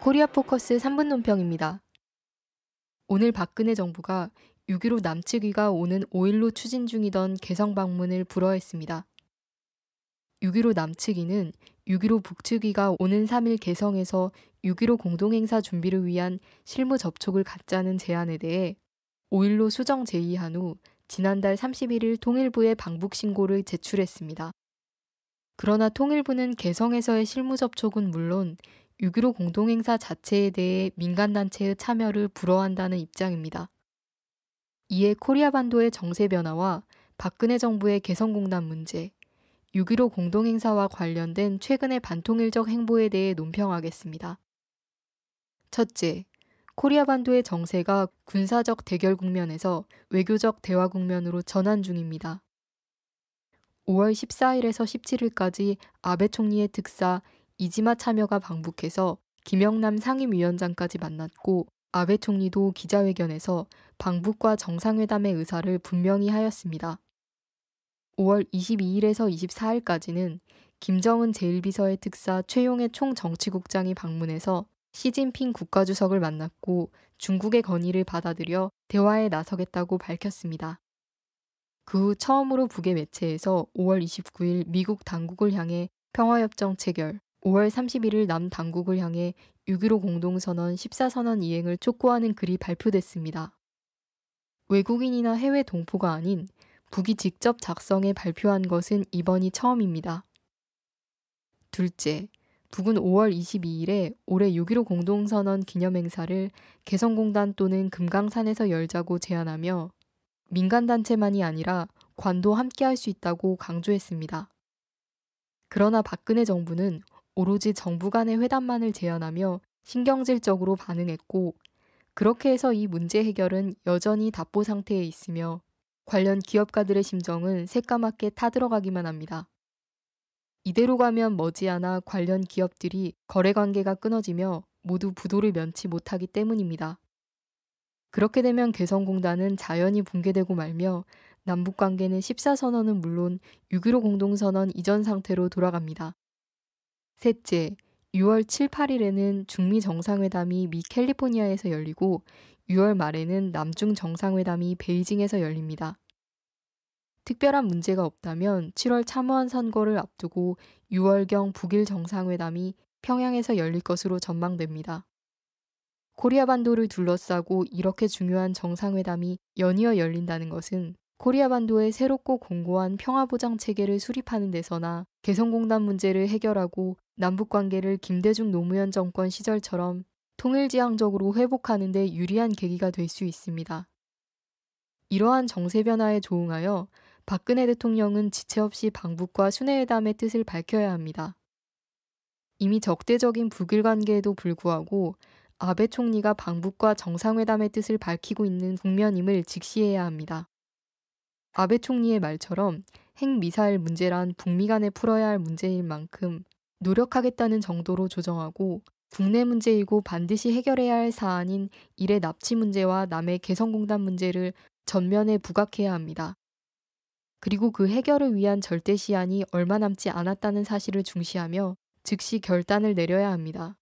코리아 포커스 3분 논평입니다. 오늘 박근혜 정부가 6.15 남측위가 오는 5일로 추진 중이던 개성 방문을 불허했습니다. 6.15 남측위는 6.15 북측위가 오는 3일 개성에서 6.15 공동행사 준비를 위한 실무 접촉을 갖자는 제안에 대해 5일로 수정 제의한 후 지난달 31일 통일부에 방북 신고를 제출했습니다. 그러나 통일부는 개성에서의 실무 접촉은 물론 6.15 공동행사 자체에 대해 민간단체의 참여를 불허한다는 입장입니다. 이에 코리아 반도의 정세 변화와 박근혜 정부의 개성공단 문제, 6.15 공동행사와 관련된 최근의 반통일적 행보에 대해 논평하겠습니다. 첫째, 코리아 반도의 정세가 군사적 대결 국면에서 외교적 대화 국면으로 전환 중입니다. 5월 14일에서 17일까지 아베 총리의 특사 이지마 참여가 방북해서 김영남 상임위원장까지 만났고 아베 총리도 기자회견에서 방북과 정상회담의 의사를 분명히 하였습니다. 5월 22일에서 24일까지는 김정은 제1비서의 특사 최용의 총정치국장이 방문해서 시진핑 국가주석을 만났고 중국의 건의를 받아들여 대화에 나서겠다고 밝혔습니다. 그 후 처음으로 북의 매체에서 5월 29일 미국 당국을 향해 평화협정 체결, 5월 31일 남 당국을 향해 6.15 공동선언 14선언 이행을 촉구하는 글이 발표됐습니다. 외국인이나 해외 동포가 아닌 북이 직접 작성해 발표한 것은 이번이 처음입니다. 둘째, 북은 5월 22일에 올해 6.15 공동선언 기념행사를 개성공단 또는 금강산에서 열자고 제안하며 민간단체만이 아니라 관도 함께 할 수 있다고 강조했습니다. 그러나 박근혜 정부는 오로지 정부 간의 회담만을 재현하며 신경질적으로 반응했고 그렇게 해서 이 문제 해결은 여전히 답보 상태에 있으며 관련 기업가들의 심정은 새까맣게 타들어가기만 합니다. 이대로 가면 머지않아 관련 기업들이 거래 관계가 끊어지며 모두 부도를 면치 못하기 때문입니다. 그렇게 되면 개성공단은 자연히 붕괴되고 말며 남북관계는 14선언은 물론 6.15 공동선언 이전 상태로 돌아갑니다. 셋째, 6월 7, 8일에는 중미 정상회담이 미 캘리포니아에서 열리고 6월 말에는 남중 정상회담이 베이징에서 열립니다. 특별한 문제가 없다면 7월 참호원 선거를 앞두고 6월경 북일 정상회담이 평양에서 열릴 것으로 전망됩니다. 코리아 반도를 둘러싸고 이렇게 중요한 정상회담이 연이어 열린다는 것은 코리아 반도의 새롭고 공고한 평화보장 체계를 수립하는 데서나 개성공단 문제를 해결하고 남북 관계를 김대중 노무현 정권 시절처럼 통일지향적으로 회복하는 데 유리한 계기가 될 수 있습니다. 이러한 정세 변화에 조응하여 박근혜 대통령은 지체 없이 방북과 순회회담의 뜻을 밝혀야 합니다. 이미 적대적인 북일 관계에도 불구하고 아베 총리가 방북과 정상회담의 뜻을 밝히고 있는 국면임을 직시해야 합니다. 아베 총리의 말처럼 핵미사일 문제란 북미 간에 풀어야 할 문제인 만큼 노력하겠다는 정도로 조정하고 국내 문제이고 반드시 해결해야 할 사안인 일의 납치 문제와 남의 개성공단 문제를 전면에 부각해야 합니다. 그리고 그 해결을 위한 절대 시안이 얼마 남지 않았다는 사실을 중시하며 즉시 결단을 내려야 합니다.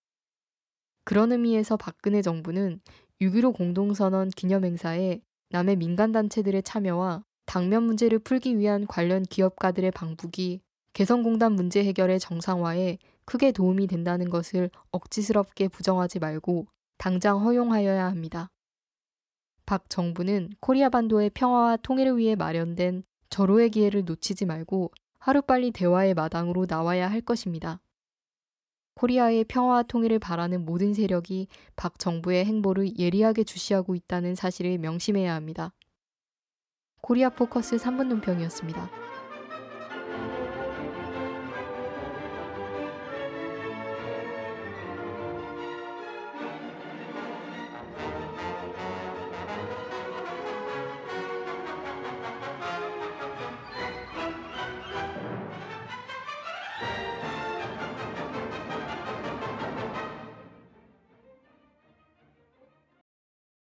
그런 의미에서 박근혜 정부는 6.15 공동선언 기념행사에 남의 민간단체들의 참여와 당면 문제를 풀기 위한 관련 기업가들의 방북이 개성공단 문제 해결의 정상화에 크게 도움이 된다는 것을 억지스럽게 부정하지 말고 당장 허용하여야 합니다. 박 정부는 코리아 반도의 평화와 통일을 위해 마련된 절호의 기회를 놓치지 말고 하루빨리 대화의 마당으로 나와야 할 것입니다. 코리아의 평화와 통일을 바라는 모든 세력이 박 정부의 행보를 예리하게 주시하고 있다는 사실을 명심해야 합니다. 코리아 포커스 3분 논평이었습니다.